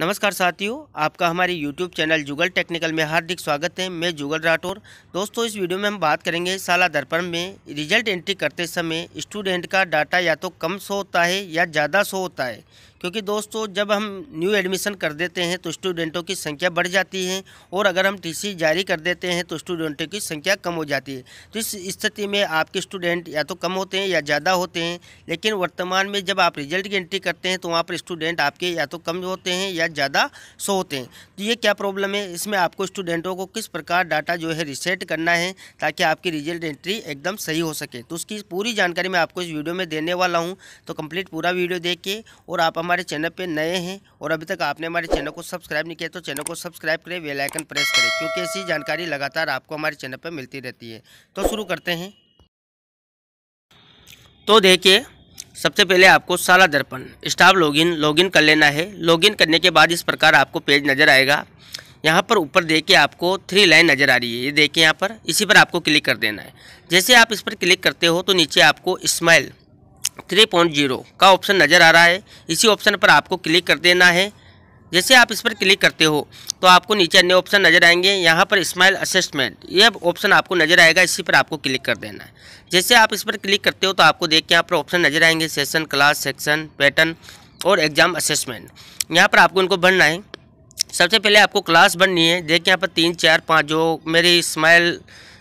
नमस्कार साथियों आपका हमारे YouTube चैनल जुगल टेक्निकल में हार्दिक स्वागत है मैं जुगल राठौर दोस्तों इस वीडियो में हम बात करेंगे साला दर्पण में रिजल्ट एंट्री करते समय स्टूडेंट का डाटा या तो कम शो होता है या ज़्यादा सो होता है क्योंकि दोस्तों जब हम न्यू एडमिशन कर देते हैं तो स्टूडेंटों की संख्या बढ़ जाती है और अगर हम टीसी जारी कर देते हैं तो स्टूडेंटों की संख्या कम हो जाती है तो इस स्थिति में आपके स्टूडेंट या तो कम होते हैं या ज़्यादा होते हैं लेकिन वर्तमान में जब आप रिजल्ट की एंट्री करते हैं तो वहाँ पर स्टूडेंट आपके या तो कम होते हैं या ज़्यादा सो होते हैं तो ये क्या प्रॉब्लम है इसमें आपको स्टूडेंटों को किस प्रकार डाटा जो है रिसेट करना है ताकि आपकी रिजल्ट एंट्री एकदम सही हो सके तो उसकी पूरी जानकारी मैं आपको इस वीडियो में देने वाला हूँ तो कम्प्लीट पूरा वीडियो देख के और आप हमारे चैनल पे नए हैं और अभी तक आपने हमारे चैनल को सब्सक्राइब नहीं किया तो चैनल को सब्सक्राइब करें बेल आइकन प्रेस करें क्योंकि ऐसी जानकारी लगातार आपको हमारे चैनल पर मिलती रहती है तो शुरू करते हैं तो देखिए सबसे पहले आपको साला दर्पण स्टाफ लॉगिन लॉगिन कर लेना है लॉगिन करने के बाद इस प्रकार आपको पेज नज़र आएगा यहाँ पर ऊपर देखिए आपको थ्री लाइन नज़र आ रही है ये देखिए यहाँ पर इसी पर आपको क्लिक कर देना है जैसे आप इस पर क्लिक करते हो तो नीचे आपको स्माइल थ्री पॉइंट जीरो का ऑप्शन नज़र आ रहा है इसी ऑप्शन पर आपको क्लिक कर देना है जैसे आप इस पर क्लिक करते हो तो आपको नीचे अन्य ऑप्शन नज़र आएंगे यहाँ पर स्माइल असेसमेंट ये ऑप्शन आपको नज़र आएगा इसी पर आपको क्लिक कर देना है जैसे आप इस पर क्लिक करते हो तो आपको देख के यहाँ पर ऑप्शन नज़र आएंगे सेशन क्लास सेक्शन पैटर्न और एग्ज़ाम असेसमेंट यहाँ पर आपको इनको भरना है सबसे पहले आपको क्लास भरनी है देख के यहाँ पर तीन चार पाँच जो मेरी स्माइल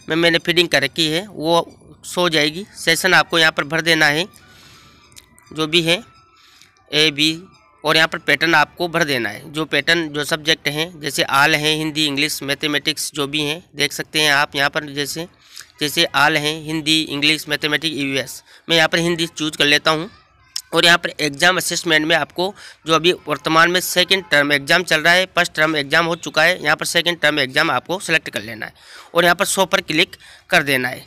में मैंने फीडिंग कर रखी है वो सो जाएगी सेशन आपको यहाँ पर भर देना है जो भी है ए बी और यहाँ पर पैटर्न आपको भर देना है जो पैटर्न जो सब्जेक्ट हैं जैसे आल हैं हिंदी इंग्लिश मैथमेटिक्स जो भी हैं देख सकते हैं आप यहाँ पर जैसे जैसे आल हैं हिंदी इंग्लिश मैथमेटिक्स एस मैं यहाँ पर हिंदी चूज कर लेता हूँ और यहाँ पर एग्ज़ाम असेसमेंट में आपको जो अभी वर्तमान में सेकेंड टर्म एग्ज़ाम चल रहा है फर्स्ट टर्म एग्ज़ाम हो चुका है यहाँ पर सेकेंड टर्म एग्ज़ाम आपको सेलेक्ट कर लेना है और यहाँ पर सो पर क्लिक कर देना है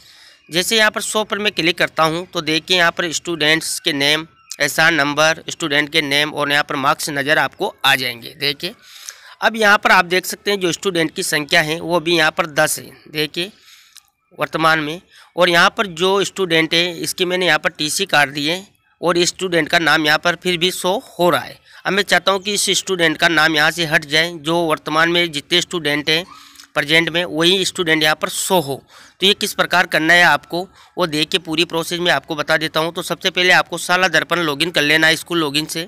जैसे यहाँ पर शो पर मैं क्लिक करता हूँ तो देखिए यहाँ पर स्टूडेंट्स के नेम ऐसा नंबर स्टूडेंट के नेम और यहाँ पर मार्क्स नज़र आपको आ जाएंगे देखिए अब यहाँ पर आप देख सकते हैं जो स्टूडेंट की संख्या है वो भी यहाँ पर दस है देखिए वर्तमान में और यहाँ पर जो स्टूडेंट है इसकी मैंने यहाँ पर टीसी काट दिए और स्टूडेंट का नाम यहाँ पर फिर भी शो हो रहा है अब मैं चाहता हूँ कि इस स्टूडेंट का नाम यहाँ से हट जाए जो वर्तमान में जितने स्टूडेंट हैं प्रेजेंट में वही स्टूडेंट यहाँ पर शो हो तो ये किस प्रकार करना है आपको वो देख के पूरी प्रोसेस में आपको बता देता हूँ तो सबसे पहले आपको साला दर्पण लॉगिन कर लेना है स्कूल लॉगिन से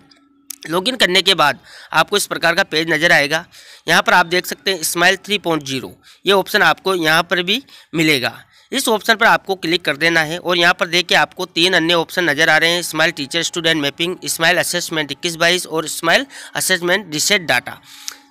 लॉगिन करने के बाद आपको इस प्रकार का पेज नज़र आएगा यहाँ पर आप देख सकते हैं स्माइल थ्री पॉइंट जीरो ये ऑप्शन आपको यहाँ पर भी मिलेगा इस ऑप्शन पर आपको क्लिक कर देना है और यहाँ पर देख के आपको तीन अन्य ऑप्शन नज़र आ रहे हैं smile teacher student mapping smile assessment इक्कीस बाईस और स्माइल असेसमेंट रिसेट डाटा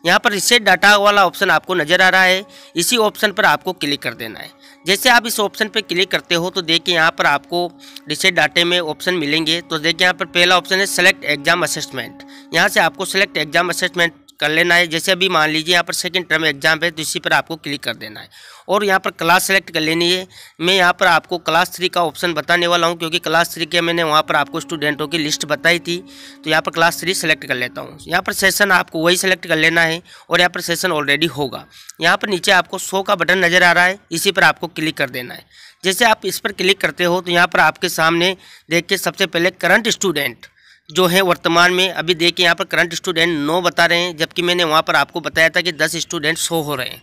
यहाँ पर रिसेट डाटा वाला ऑप्शन आपको नज़र आ रहा है इसी ऑप्शन पर आपको क्लिक कर देना है जैसे आप इस ऑप्शन पर क्लिक करते हो तो देखिए यहाँ पर आपको रिसेट डाटे में ऑप्शन मिलेंगे तो देखिए यहाँ पर पहला ऑप्शन है सेलेक्ट एग्जाम असेसमेंट यहाँ से आपको सेलेक्ट एग्जाम असेसमेंट कर लेना है जैसे अभी मान लीजिए यहाँ पर सेकेंड टर्म एग्जाम है तो इसी पर आपको क्लिक कर देना है और यहाँ पर क्लास सेलेक्ट कर लेनी है मैं यहाँ पर आपको क्लास थ्री का ऑप्शन बताने वाला हूँ क्योंकि क्लास थ्री के मैंने वहाँ पर आपको स्टूडेंटों की लिस्ट बताई थी तो यहाँ पर क्लास थ्री सेलेक्ट कर लेता हूँ यहाँ पर सेशन आपको वही सेलेक्ट कर लेना है और यहाँ पर सेशन ऑलरेडी होगा यहाँ पर नीचे आपको शो का बटन नज़र आ रहा है इसी पर आपको क्लिक कर देना है जैसे आप इस पर क्लिक करते हो तो यहाँ पर आपके सामने देख के सबसे पहले करंट स्टूडेंट जो है वर्तमान में अभी देखिए यहाँ पर करंट स्टूडेंट नौ बता रहे हैं जबकि मैंने वहाँ पर आपको बताया था कि दस स्टूडेंट शो हो रहे हैं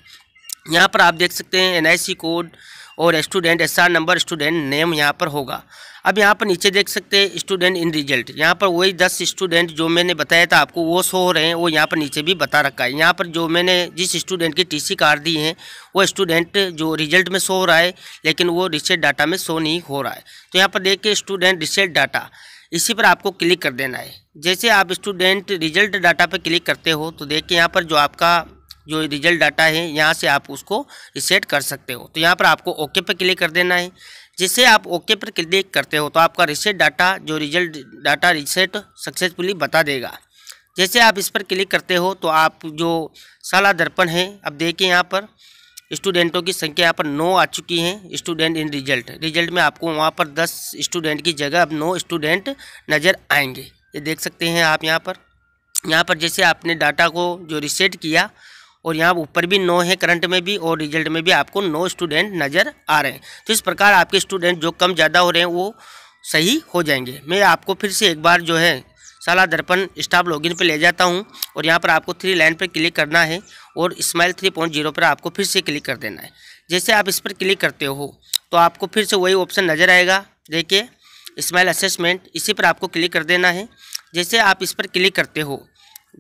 यहाँ पर आप देख सकते हैं एन कोड और student S number student name यहाँ पर होगा अब यहाँ पर नीचे देख सकते हैं स्टूडेंट इन रिजल्ट यहाँ पर वही दस स्टूडेंट जो मैंने बताया था आपको वो शो हो रहे हैं वो यहाँ पर नीचे भी बता रखा है यहाँ पर जो मैंने जिस स्टूडेंट की टीसी कार्ड दी है वो स्टूडेंट जो रिजल्ट में शो हो रहा है लेकिन वो रिसेट डाटा में शो नहीं हो रहा है तो यहाँ पर देख के स्टूडेंट रिसेट डाटा इसी पर आपको क्लिक कर देना है जैसे आप स्टूडेंट रिजल्ट डाटा पर क्लिक करते हो तो देखिए यहाँ पर जो आपका जो रिजल्ट डाटा है यहाँ से आप उसको रिसेट कर सकते हो तो यहाँ पर आपको ओके पर क्लिक कर देना है जिससे आप ओके पर क्लिक करते हो तो आपका रिसेट डाटा जो रिजल्ट डाटा रिसेट सक्सेसफुली बता देगा जैसे आप इस पर क्लिक करते हो तो आप जो साला दर्पण है अब देखिए यहाँ पर स्टूडेंटों की संख्या यहाँ पर नौ आ चुकी है स्टूडेंट इन रिजल्ट रिजल्ट में आपको वहाँ पर दस स्टूडेंट की जगह अब नौ स्टूडेंट नज़र आएंगे ये देख सकते हैं आप यहाँ पर यहाँ पर जैसे आपने डाटा को जो रिसेट किया और यहाँ ऊपर भी नौ है करंट में भी और रिजल्ट में भी आपको नौ स्टूडेंट नज़र आ रहे हैं तो इस प्रकार आपके स्टूडेंट जो कम ज़्यादा हो रहे हैं वो सही हो जाएंगे मैं आपको फिर से एक बार जो है साला दर्पण स्टाफ लॉगिन पे ले जाता हूँ और यहाँ पर आपको थ्री लाइन पर क्लिक करना है और स्माइल थ्री पॉइंट जीरो पर आपको फिर से क्लिक कर देना है जैसे आप इस पर क्लिक करते हो तो आपको फिर से वही ऑप्शन नज़र आएगा देखिए स्माइल असेसमेंट इसी पर आपको क्लिक कर देना है जैसे आप इस पर क्लिक करते हो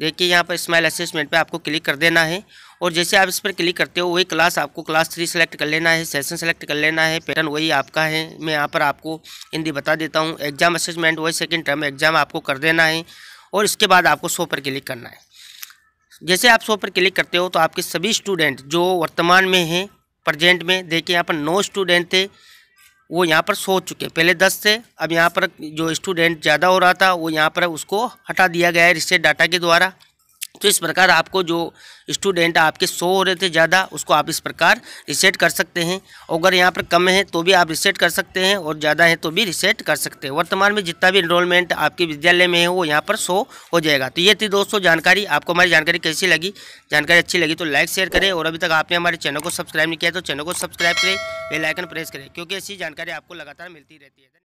देखिए यहाँ पर स्माइल असेसमेंट पर आपको क्लिक कर देना है और जैसे आप इस पर क्लिक करते हो वही क्लास आपको क्लास थ्री सेलेक्ट कर लेना है सेशन सेलेक्ट कर लेना है पैटर्न वही आपका है मैं यहाँ पर आपको हिंदी बता देता हूँ एग्जाम असेसमेंट वही सेकेंड टर्म एग्जाम आपको कर देना है और इसके बाद आपको शो पर क्लिक करना है जैसे आप शो पर क्लिक करते हो तो आपके सभी स्टूडेंट जो वर्तमान में हैं प्रजेंट में देखिए यहाँ पर नौ स्टूडेंट थे वो यहाँ पर सो चुके हैं पहले दस थे अब यहाँ पर जो स्टूडेंट ज़्यादा हो रहा था वो यहाँ पर उसको हटा दिया गया है रिसेट डाटा के द्वारा तो इस प्रकार आपको जो स्टूडेंट आपके सो हो रहे थे ज़्यादा उसको आप इस प्रकार रिसेट कर सकते हैं अगर यहाँ पर कम है तो भी आप रिसेट कर सकते हैं और ज़्यादा है तो भी रिसेट कर सकते हैं वर्तमान में जितना भी इनरोलमेंट आपके विद्यालय में है वो यहाँ पर शो हो जाएगा तो ये थी दोस्तों जानकारी आपको हमारी जानकारी कैसी लगी जानकारी अच्छी लगी तो लाइक शेयर करें और अभी तक आपने हमारे चैनल को सब्सक्राइब नहीं किया तो चैनल को सब्सक्राइब करें बेलाइकन प्रेस करें क्योंकि ऐसी जानकारी आपको लगातार मिलती रहती है